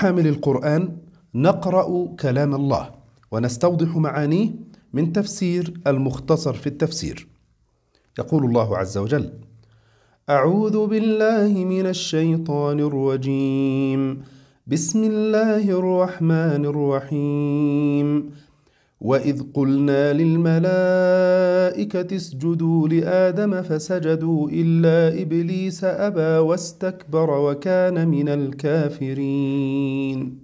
حامل القرآن نقرأ كلام الله ونستوضح معانيه من تفسير المختصر في التفسير يقول الله عز وجل أعوذ بالله من الشيطان الرجيم بسم الله الرحمن الرحيم وإذ قلنا للملائكة اسجدوا لآدم فسجدوا إلا إبليس أبى واستكبر وكان من الكافرين.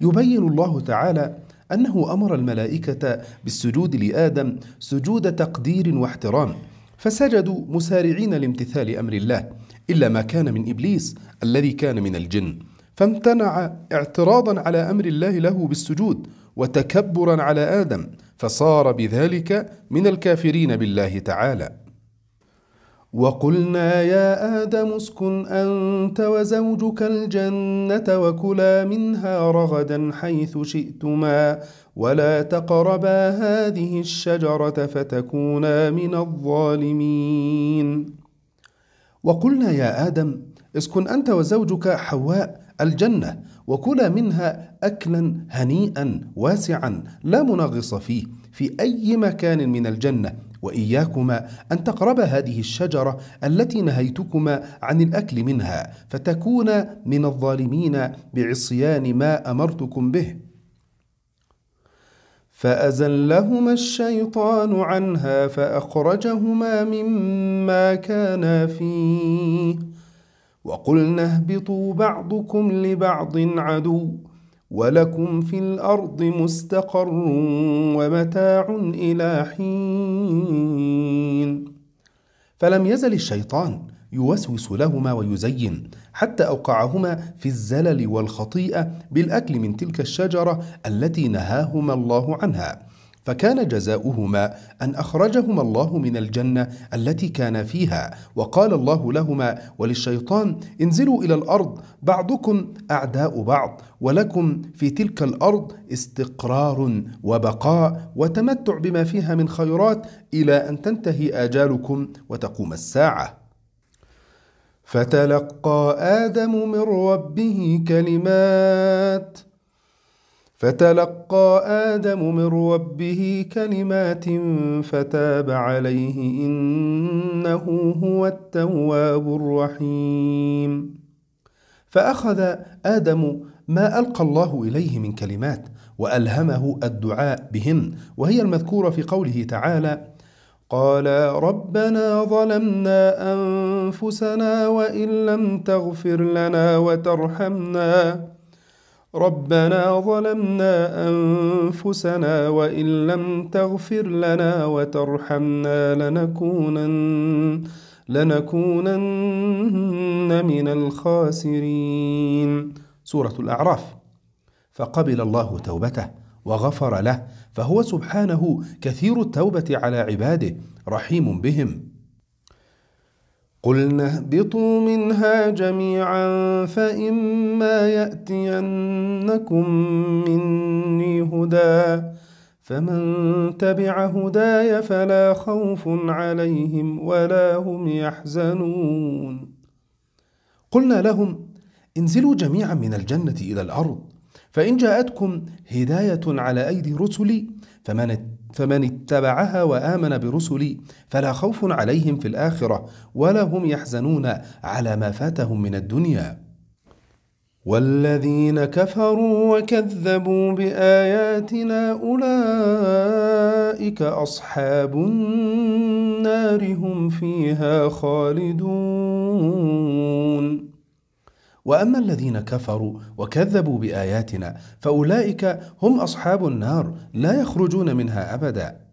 يبين الله تعالى أنه أمر الملائكة بالسجود لآدم سجود تقدير واحترام، فسجدوا مسارعين لامتثال أمر الله، إلا ما كان من إبليس الذي كان من الجن، فامتنع اعتراضا على أمر الله له بالسجود، وتكبرا على آدم فصار بذلك من الكافرين بالله تعالى وقلنا يا آدم اسكن أنت وزوجك الجنة وكلا منها رغدا حيث شئتما ولا تقربا هذه الشجرة فتكونا من الظالمين وقلنا يا آدم اسكن أنت وزوجك حواء الجنة وكلا منها أكلا هنيئا واسعا لا منغص فيه في أي مكان من الجنة وإياكما أن تقربا هذه الشجرة التي نهيتكما عن الأكل منها فتكونا من الظالمين بعصيان ما أمرتكم به فأزلهما الشيطان عنها فأخرجهما مما كانا فيه وقلنا اهبطوا بعضكم لبعض عدو ولكم في الأرض مستقر ومتاع إلى حين فلم يزل الشيطان يوسوس لهما ويزين حتى أوقعهما في الزلل والخطيئة بالأكل من تلك الشجرة التي نهاهما الله عنها فكان جزاؤهما أن أخرجهما الله من الجنة التي كان فيها وقال الله لهما وللشيطان انزلوا إلى الأرض بعضكم أعداء بعض ولكم في تلك الأرض استقرار وبقاء وتمتع بما فيها من خيرات إلى أن تنتهي آجالكم وتقوم الساعة فتلقى آدم من ربه كلمات ۖ فتلقى آدم من ربه كلمات فتاب عليه إنه هو التواب الرحيم فأخذ آدم ما ألقى الله إليه من كلمات وألهمه الدعاء بهن وهي المذكورة في قوله تعالى قال ربنا ظلمنا أنفسنا وإن لم تغفر لنا وترحمنا ربنا ظلمنا أنفسنا وإن لم تغفر لنا وترحمنا لنكونن لنكونن من الخاسرين سورة الأعراف فقبل الله توبته وغفر له فهو سبحانه كثير التوبة على عباده رحيم بهم قلنا اهبطوا منها جميعا فإما يأتينكم مني هدى فمن تبع هداي فلا خوف عليهم ولا هم يحزنون قلنا لهم انزلوا جميعا من الجنة إلى الأرض فإن جاءتكم هداية على أيدي رسلي فمن فمن اتبعها وآمن برسلي فلا خوف عليهم في الآخرة ولا هم يحزنون على ما فاتهم من الدنيا. والذين كفروا وكذبوا بآياتنا أولئك أصحاب النار هم فيها خالدون. واما الذين كفروا وكذبوا باياتنا فاولئك هم اصحاب النار لا يخرجون منها ابدا